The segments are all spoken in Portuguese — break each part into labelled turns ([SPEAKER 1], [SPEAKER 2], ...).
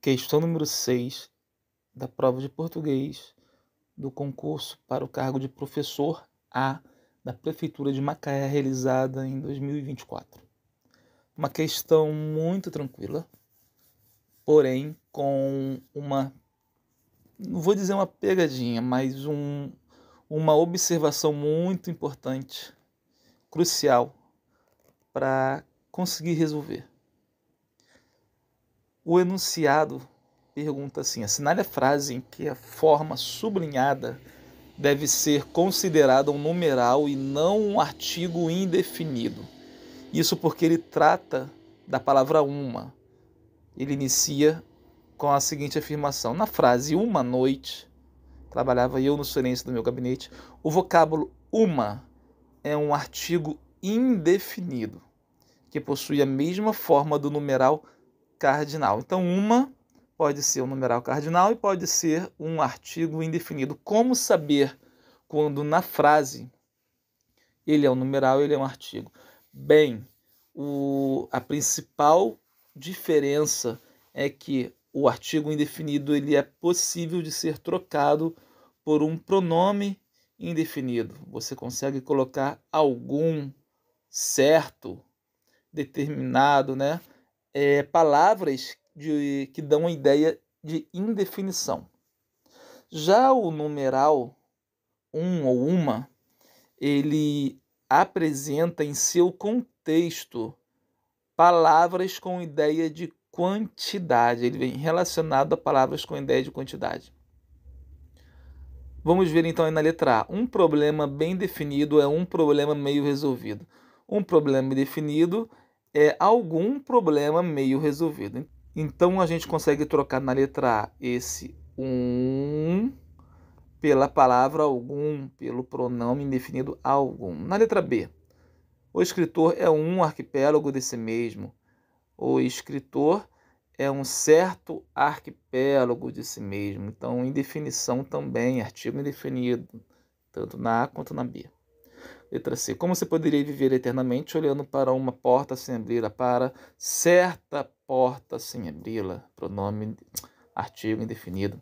[SPEAKER 1] Questão número 6 da prova de português do concurso para o cargo de professor A da Prefeitura de Macaé, realizada em 2024. Uma questão muito tranquila, porém com uma, não vou dizer uma pegadinha, mas um, uma observação muito importante, crucial, para conseguir resolver. O enunciado pergunta assim: assinale a frase em que a forma sublinhada deve ser considerada um numeral e não um artigo indefinido. Isso porque ele trata da palavra uma. Ele inicia com a seguinte afirmação: na frase uma noite, trabalhava eu no silêncio do meu gabinete, o vocábulo uma é um artigo indefinido que possui a mesma forma do numeral cardinal. Então, uma pode ser um numeral cardinal e pode ser um artigo indefinido. Como saber quando na frase ele é um numeral, e ele é um artigo? Bem, o, a principal diferença é que o artigo indefinido ele é possível de ser trocado por um pronome indefinido. Você consegue colocar algum, certo, determinado, né? é, palavras de, que dão a ideia de indefinição. Já o numeral um ou uma, ele apresenta em seu contexto palavras com ideia de quantidade. Ele vem relacionado a palavras com ideia de quantidade. Vamos ver então aí na letra A. Um problema bem definido é um problema meio resolvido. Um problema definido é algum problema meio resolvido. Então a gente consegue trocar na letra A esse um pela palavra algum, pelo pronome indefinido algum. Na letra B, o escritor é um arquipélago de si mesmo. O escritor é um certo arquipélago de si mesmo. Então, indefinição também, artigo indefinido, tanto na A quanto na B. Letra C. Como você poderia viver eternamente olhando para uma porta sem abri-la? Para certa porta sem abri-la. Pronome, artigo indefinido.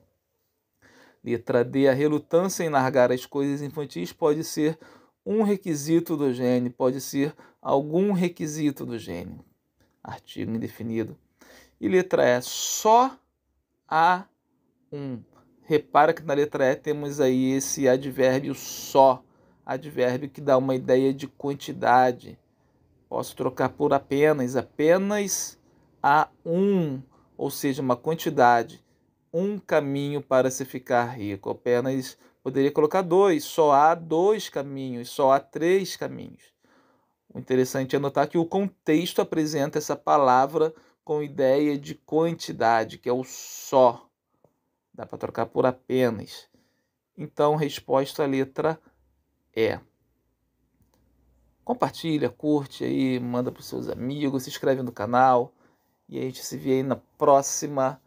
[SPEAKER 1] Letra D. A relutância em largar as coisas infantis pode ser um requisito do gene, pode ser algum requisito do gene. Artigo indefinido. E letra E. Só há um. Repara que na letra E temos aí esse advérbio só advérbio que dá uma ideia de quantidade. Posso trocar por apenas, apenas há um, ou seja, uma quantidade, um caminho para se ficar rico. Apenas poderia colocar dois, só há dois caminhos, só há três caminhos. O interessante é notar que o contexto apresenta essa palavra com ideia de quantidade, que é o só. Dá para trocar por apenas. Então, resposta à letra A é compartilha, curte aí, manda para os seus amigos, se inscreve no canal e a gente se vê aí na próxima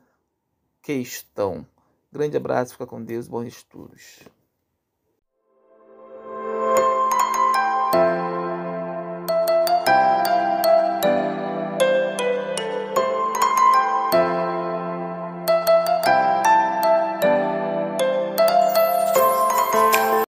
[SPEAKER 1] questão. Grande abraço, fica com Deus, bons estudos.